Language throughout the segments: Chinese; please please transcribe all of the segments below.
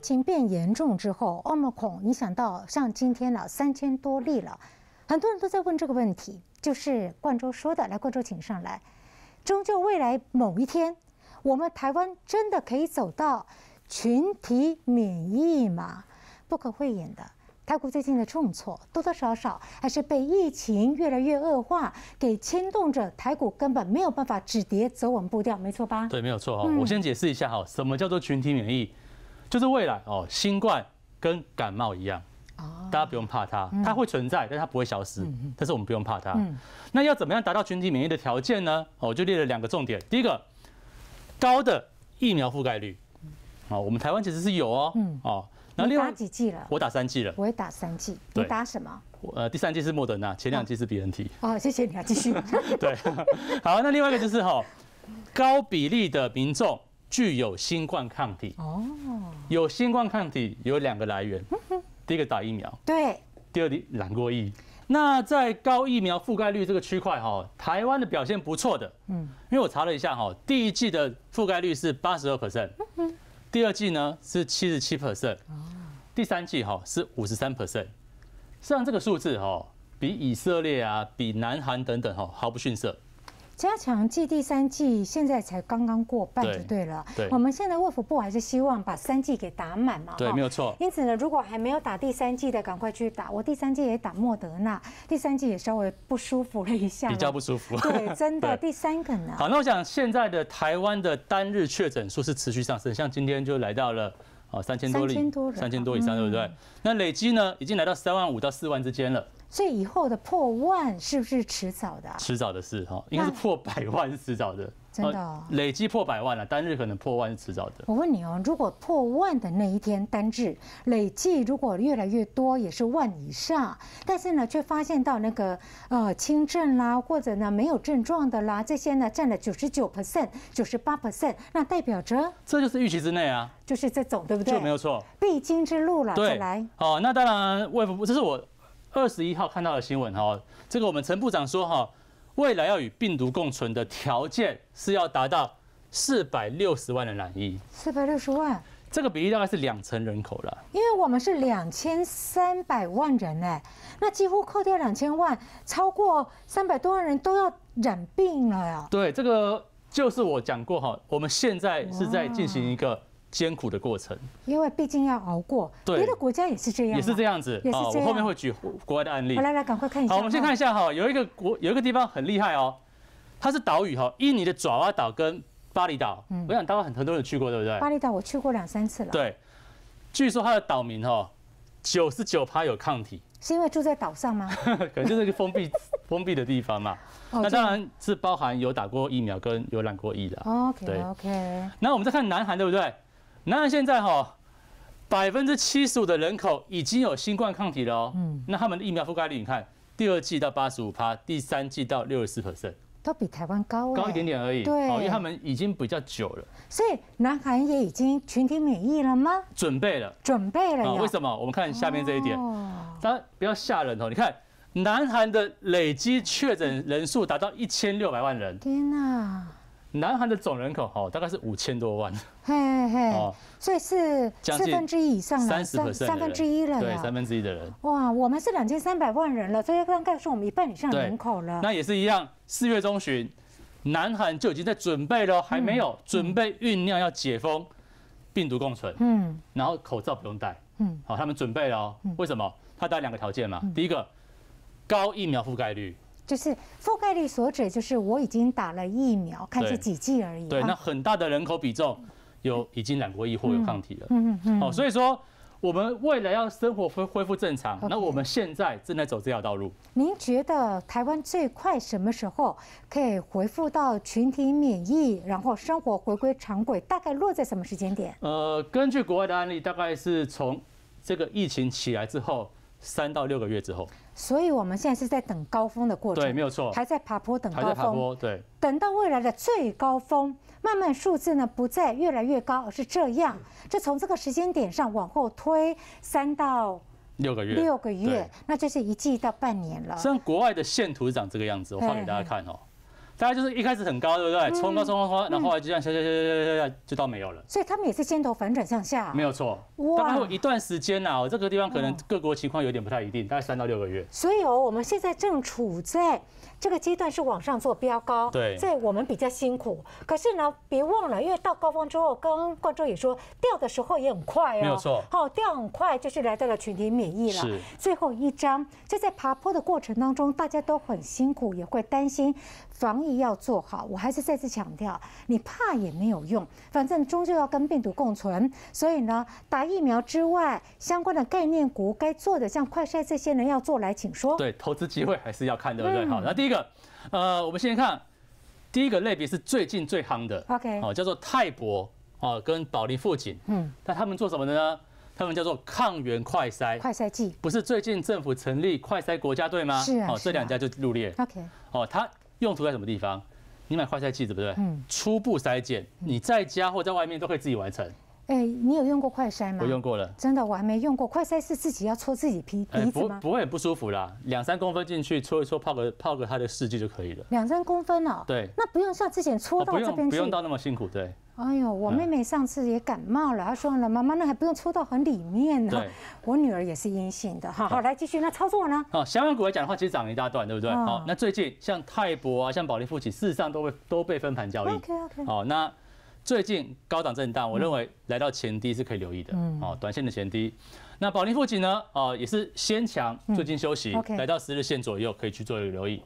疫情变严重之后，奥密孔，你想到像今天了三千多例了，很多人都在问这个问题，就是冠州说的，来冠州请上来。终究未来某一天，我们台湾真的可以走到群体免疫吗？不可讳言的，台股最近的重挫，多多少少还是被疫情越来越恶化给牵动着，台股根本没有办法止跌走稳步调，没错吧？对，没有错哈。我先解释一下哈，什么叫做群体免疫？就是未来哦，新冠跟感冒一样，大家不用怕它，它会存在，但它不会消失，但是我们不用怕它。那要怎么样达到群体免疫的条件呢？我就列了两个重点，第一个，高的疫苗覆盖率，啊，我们台湾其实是有哦，哦。那另外打几剂了？我打三剂了，我也打三剂，你打什么？呃，第三剂是莫德纳，前两剂是 BNT。哦，谢谢你啊，继续。对，好，那另外一个就是哈，高比例的民众。具有新冠抗体哦，有新冠抗体有两个来源，第一个打疫苗，对，第二滴染过疫。那在高疫苗覆盖率这个区块哈，台湾的表现不错的，嗯，因为我查了一下哈，第一季的覆盖率是八十二 percent，第二季呢是七十七 percent，第三季哈是五十三 percent，实际上这个数字哈，比以色列啊、比南韩等等哈毫不逊色。加强剂第三剂现在才刚刚过半就对了。对。我们现在卫福部还是希望把三剂给打满嘛。对，没有错。因此呢，如果还没有打第三剂的，赶快去打。我第三剂也打莫德纳，第三剂也稍微不舒服了一下。比较不舒服。对，真的。第三个呢？好，那我想现在的台湾的单日确诊数是持续上升，像今天就来到了啊三千多例，三千多以上，对不对？那累积呢，已经来到三万五到四万之间了。所以以后的破万是不是迟早的？迟早的事哈，应该是破百万是迟早的。真的，累计破百万了，单日可能破万是迟早的。我问你哦，如果破万的那一天单日累计如果越来越多也是万以上，但是呢，却发现到那个呃轻症啦，或者呢没有症状的啦，这些呢占了九十九 percent、九十八 percent，那代表着这就是预期之内啊，就是这种对不对？就没有错，必经之路了，对，来。哦，那当然，魏不这是我。二十一号看到的新闻哈，这个我们陈部长说哈，未来要与病毒共存的条件是要达到四百六十万的染疫。四百六十万，这个比例大概是两成人口了。因为我们是两千三百万人呢，那几乎扣掉两千万，超过三百多万人都要染病了呀。对，这个就是我讲过哈，我们现在是在进行一个。艰苦的过程，因为毕竟要熬过。对，别的国家也是这样，也是这样子，也是我后面会举国外的案例。来来，赶快看一下。好，我们先看一下哈，有一个国，有一个地方很厉害哦，它是岛屿哈，印尼的爪哇岛跟巴厘岛。嗯，我想大家很很多人去过，对不对？巴厘岛我去过两三次了。对，据说它的岛民哈，九十九趴有抗体。是因为住在岛上吗？可能就是一个封闭 封闭的地方嘛。那当然是包含有打过疫苗跟有染过疫的。OK OK。那我们再看南韩，对不对？那现在哈百分之七十五的人口已经有新冠抗体了，嗯，那他们的疫苗覆盖率，你看第二季到八十五趴，第三季到六十四 percent。都比台湾高，高一点点而已，对，因为他们已经比较久了。所以南韩也已经群体免疫了吗？准备了，准备了为什么？我们看下面这一点，哦，它不要吓人哦，你看南韩的累积确诊人数达到一千六百万人，天哪！南韩的总人口哦，大概是五千多万，嘿嘿，哦，所以是四分之一以上了，三三分之一了，对，三分之一的人。哇，我们是两千三百万人了，所以大概是我们一半以上人口了。那也是一样，四月中旬，南韩就已经在准备了，还没有准备酝酿要解封，病毒共存，嗯，然后口罩不用戴，嗯，好，他们准备了，为什么？他带两个条件嘛，第一个高疫苗覆盖率。就是覆盖率所指，就是我已经打了疫苗，看是几剂而已。对，那很大的人口比重有已经染过疫或有抗体了。嗯嗯嗯。好，所以说我们未来要生活恢恢复正常，那我们现在正在走这条道路。您觉得台湾最快什么时候可以恢复到群体免疫，然后生活回归常轨？大概落在什么时间点？呃，根据国外的案例，大概是从这个疫情起来之后三到六个月之后。所以我们现在是在等高峰的过程，对，没有错，还在爬坡等高峰，对，等到未来的最高峰，慢慢数字呢不再越来越高，而是这样，就从这个时间点上往后推三到六个月，六个月，那就是一季到半年了。像国外的线图是长这个样子，我发给大家看哦。大家就是一开始很高，对不对？冲高冲高冲然后后来就这样下下下下下下，就到没有了。所以他们也是先头反转向下，没有错。大概有一段时间呐，这个地方可能各国情况有点不太一定，大概三到六个月。所以哦，我们现在正处在这个阶段，是往上做标高。对，在我们比较辛苦。可是呢，别忘了，因为到高峰之后，刚刚观众也说，掉的时候也很快哦。没有错，好，掉很快就是来到了群体免疫了，是最后一张就在爬坡的过程当中，大家都很辛苦，也会担心。防疫要做好，我还是再次强调，你怕也没有用，反正终究要跟病毒共存。所以呢，打疫苗之外，相关的概念股该做的，像快筛这些人要做来，请说。对，投资机会还是要看，对不对？好，那第一个，呃，我们先看第一个类别是最近最夯的，OK，哦，叫做泰博啊，跟保利富锦，嗯，那他们做什么的呢？他们叫做抗原快筛，快筛剂，不是最近政府成立快筛国家队吗？是啊，哦，这两家就入列，OK，哦，他。用途在什么地方？你买快筛器对不对？嗯，初步筛检，你在家或在外面都可以自己完成。哎，你有用过快筛吗？我用过了。真的，我还没用过快筛，是自己要搓自己皮鼻子吗？不，不会很不舒服啦，两三公分进去搓一搓，泡个泡个它的试剂就可以了。两三公分哦。对。那不用像之前搓到这边不用，不用到那么辛苦，对。哎呦，我妹妹上次也感冒了，她说了，妈妈那还不用抽到很里面呢。我女儿也是阴性的。好，来继续，那操作呢？好，香港股来讲的话，其实涨一大段，对不对？好，那最近像泰博啊，像保利富锦，事实上都被都被分盘交易。OK OK。好，那最近高档震荡，我认为来到前低是可以留意的。嗯。哦，短线的前低。那保利富锦呢？哦，也是先强，最近休息，来到十日线左右可以去做一留意。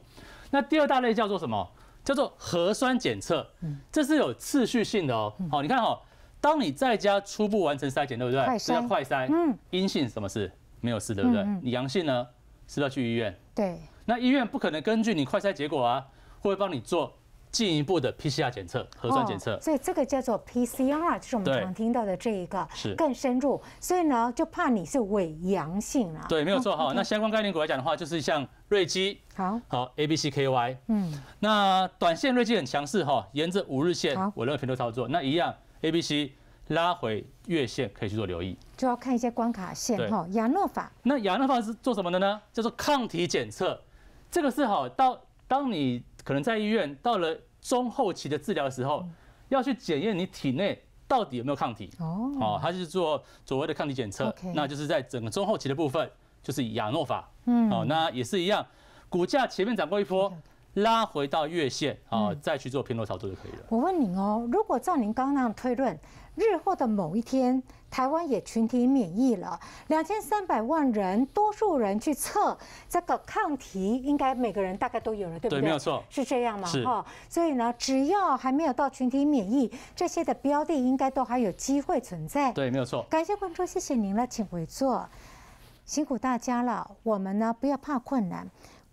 那第二大类叫做什么？叫做核酸检测，这是有次序性的哦。好，你看哈，当你在家初步完成筛检，对不对？叫快筛。嗯，阴性什么事？没有事，对不对？你阳性呢，是要去医院。对。那医院不可能根据你快筛结果啊，会帮你做。进一步的 PCR 检测，核酸检测，所以这个叫做 PCR，就是我们常听到的这一个，是更深入。所以呢，就怕你是伪阳性了。对，没有错哈。那相关概念股来讲的话，就是像瑞基，好，好，ABCKY，嗯，那短线瑞基很强势哈，沿着五日线，我认为平头操作。那一样，ABC 拉回月线可以去做留意。就要看一些关卡线哈，亚诺法。那亚诺法是做什么的呢？叫做抗体检测，这个是好到当你。可能在医院到了中后期的治疗的时候，要去检验你体内到底有没有抗体。哦，哦，他是做所谓的抗体检测，那就是在整个中后期的部分，就是雅诺法。嗯，哦，那也是一样，股价前面涨过一波。拉回到月线啊，再去做平弱操作就可以了。我问您哦，如果照您刚刚那样推论，日后的某一天，台湾也群体免疫了，两千三百万人，多数人去测这个抗体，应该每个人大概都有了，对不对？对，没有错，是这样吗？哈。所以呢，只要还没有到群体免疫，这些的标的应该都还有机会存在。对，没有错。感谢关注，谢谢您了，请回座，辛苦大家了。我们呢，不要怕困难。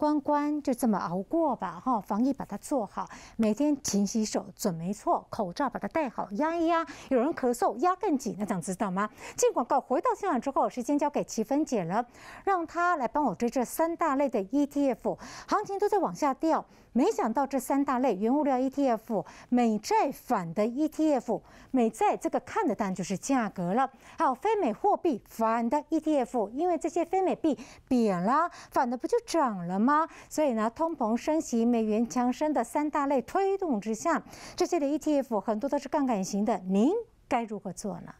关关就这么熬过吧，哈，防疫把它做好，每天勤洗手准没错，口罩把它戴好，压一压，有人咳嗽压更紧，那想知道吗？进广告，回到现场之后，时间交给齐芬姐了，让她来帮我追这三大类的 ETF，行情都在往下掉。没想到这三大类：原物料 ETF、美债反的 ETF、美债这个看的当然就是价格了；还有非美货币反的 ETF，因为这些非美币贬了，反的不就涨了吗？所以呢，通膨升级、美元强升的三大类推动之下，这些的 ETF 很多都是杠杆型的。您该如何做呢？